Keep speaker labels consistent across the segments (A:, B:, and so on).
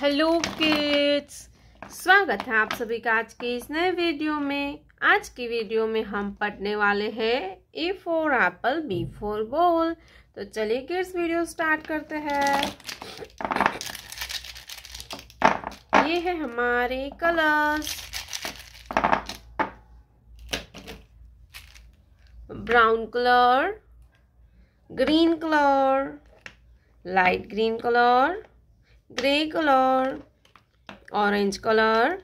A: Hello kids स्वागत है आप सभी का आज के इस नए वीडियो में आज की वीडियो में हम पढ़ने वाले हैं A for apple B for ball तो चलिए किड्स वीडियो स्टार्ट करते हैं ये है हमारे colours brown colour green colour light green colour grey colour orange colour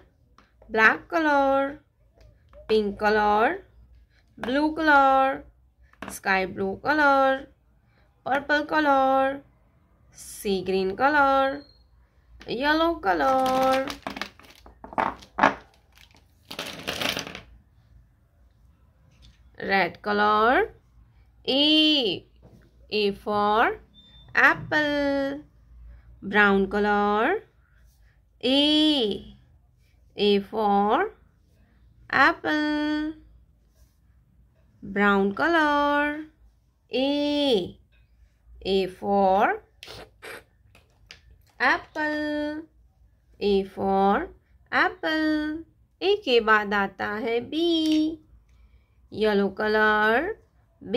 A: black colour pink colour blue colour sky blue colour purple colour sea green colour yellow colour red colour A A for apple brown color A A for apple brown color A A for apple A for apple A के बाद आता है B yellow color B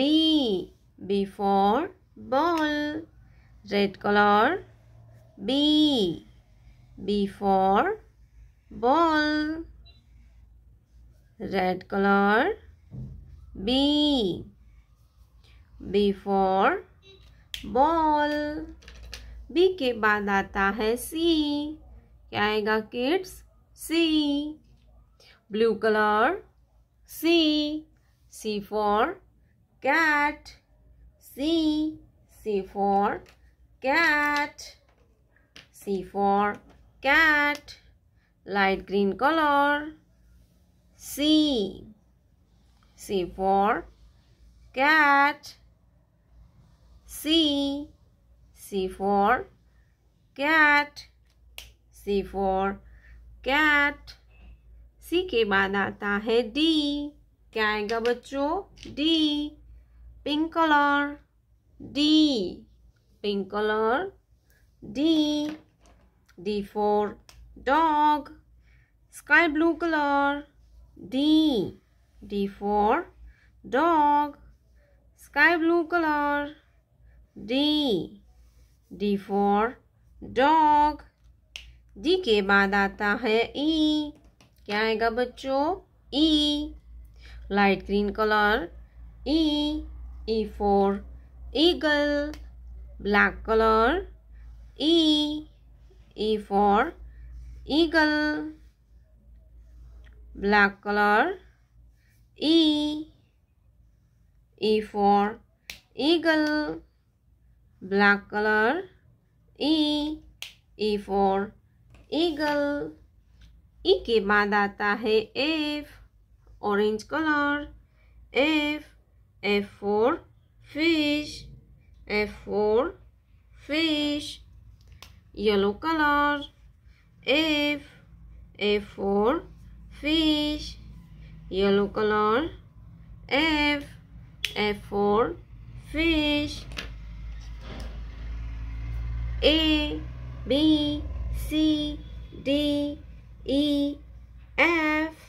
A: B for ball red color B. B for ball. Red color. B. B for ball. B के बाद आता है C. क्या आएगा kids C. Blue color. C. C for cat. C. C for cat. C for cat. Light green color. C. C for cat. C. C for cat. C for cat. C के बाद आता है D. क्या आएगा बच्चों D. Pink color. D. Pink color. D. D for dog. Sky blue color. D. D for dog. Sky blue color. D. D for dog. D के बाद आता है E. क्या आएगा बच्चों E. Light green color. E. E for eagle. Black color. E. E for eagle black color E E for eagle black color E E for eagle E के बाद आता है F orange color F F for fish F for fish yellow color F F for fish yellow color F F for fish A B C D E F